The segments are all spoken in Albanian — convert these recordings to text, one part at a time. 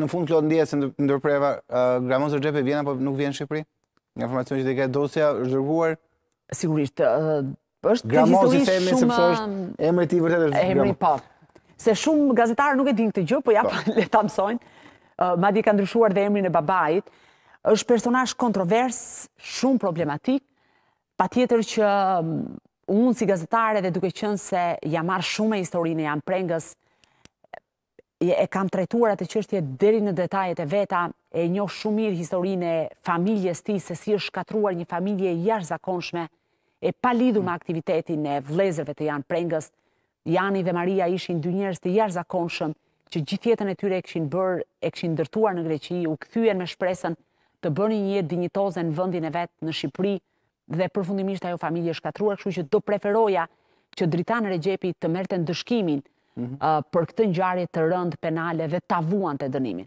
Në fund këto ndjes se ndërpreva Gramozo Xhepe vjen apo nuk vjen në Shqipëri? Nga informacioni që te ka dosja është dërguar sigurisht është Gramozo Xhepe sepse është emri i është emri pa. Se shumë gazetarë nuk e dinë këtë gjë, po ja po. le ta mësojnë. Madje ka ndryshuar dhe emrin e babait. Është personazh kontrovers, shumë problematik. Patjetër që unë si gazetare dhe duke qenë se jam marr shumë historinë jam prengës e kam trajtuar atë qështje deri në detajet e veta, e njo shumë mirë historinë e familjes ti, se si është shkatruar një familje jash zakonshme, e pa lidhu me aktivitetin e vlezëve të janë prengës, Jani dhe Maria ishin dy njerës të jash zakonshëm, që gjithjetën e tyre e këshin bërë, e këshin dërtuar në Greqi, u këthyen me shpresën të bërë një jetë dinjitoze në vëndin e vetë në Shqipëri, dhe përfundimisht ajo familje shkatruar, kështu që do preferoja që dritanë regjepi të merten dëshkimin, Mhm. Ah, për këtë njarit të rënd penale dhe të avuan të dënimin.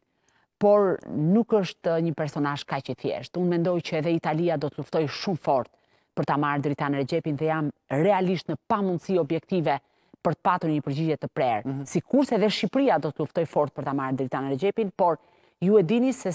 Por nuk është një personash ka që thjesht. Unë mendoj që edhe Italia do të luftoj shumë fort për ta marrë drita në regjepin dhe jam realisht në pamunësi objektive për të patur një përgjigje të prerë. Mhm. Si kurse edhe Shqipria do të luftoj fort për ta marrë drita në regjepin, por ju e dini se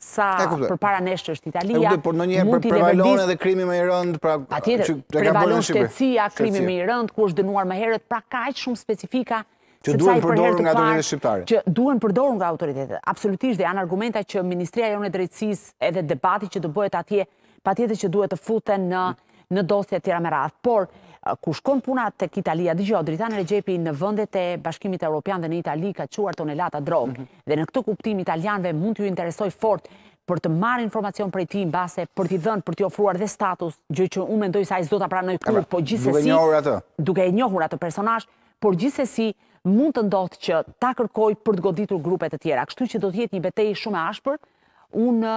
sa për para neshtë është Italia, mundi të revendisë... Prevalon e dhe krimi me i rëndë... Pa tjetër, prevalon shkecia, krimi me i rëndë, ku është dënuar me herët, pra ka e shumë specifika... Që duen përdorën nga autoritetet shqiptare. Që duen përdorën nga autoritetet. Absolutisht dhe janë argumenta që Ministria Jone Drejtsis edhe debati që të bëhet atje, pa tjetër që duhet të futen në dosja tjera me radhë. Por, ku shkon puna të Italia, dhe gjo, dritanë gjepi në vëndet e bashkimit e Europian dhe në Itali ka quar tonelata drogë, mhm. dhe në këtë kuptim italianve mund të ju interesoj fort për të marrë informacion për ti në base, për t'i dhënë, për t'i ofruar dhe status, gjë që unë mendoj sa i zdo t'a pranoj kur, po gjithsesi... Duke e njohur atë personash, por gjithsesi mund të ndodhë që ta kërkoj për të goditur grupet e tjera. Kështu që do t'jetë një betej shumë e ashpër, unë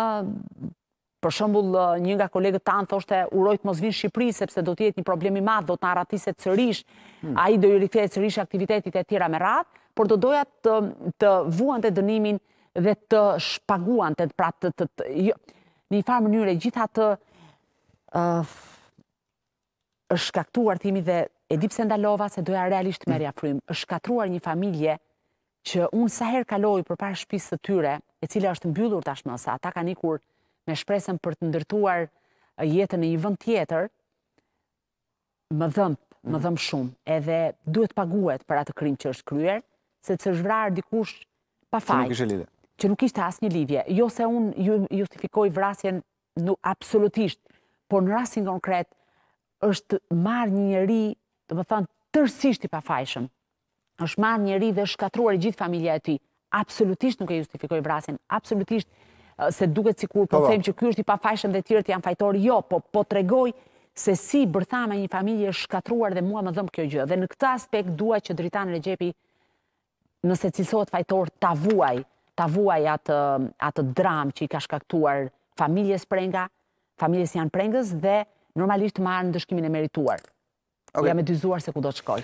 Për shëmbull, një nga kolegët tanë thoshte urojt mos vinë Shqipëri, sepse do tjetë një problemi madhë, do të naratise të sërish, hmm. a i do i rikëthejë të sërish aktivitetit e tjera me ratë, por do doja të vuan të dënimin dhe të shpaguan të pra të të... Jo, një farë mënyre, gjitha të është kaktuar timi dhe Edip Sendalova se doja realisht merja hmm. frim, është katruar një familje që unë saher kaloi për parë shpisë të tyre, e cilë është mbyllur tashmësa, ata ka nikur të me shpresën për të ndërtuar jetën në një vënd tjetër, më dhëm, më dhëm shumë, edhe duhet paguet për atë krim që është kryer, se të së dikush pa faj. që nuk ishte asë një lidhje. Jo se unë justifikoj vrasjen absolutisht, por në rrasin konkret është marë një njëri, të më thënë, tërsisht i pa fajshëm, është marë njëri dhe shkatruar i gjithë familja e ty, absolutisht nuk e justifikoj vrasjen, absolutisht nuk e justifikoj vrasjen, se duke cikur po, po, po them që kjo është i pa dhe dhe tjërët janë fajtor, jo, po po të regoj se si bërthama një familje është shkatruar dhe mua më dhëmë kjo gjë. Dhe në këta aspekt duaj që dritanë regjepi nëse cilësohet fajtor të avuaj, të atë dramë që i ka shkaktuar familjes prenga, familjes janë prengës dhe normalisht marë në dëshkimin e merituar. Jam e dyzuar se ku do të shkoj.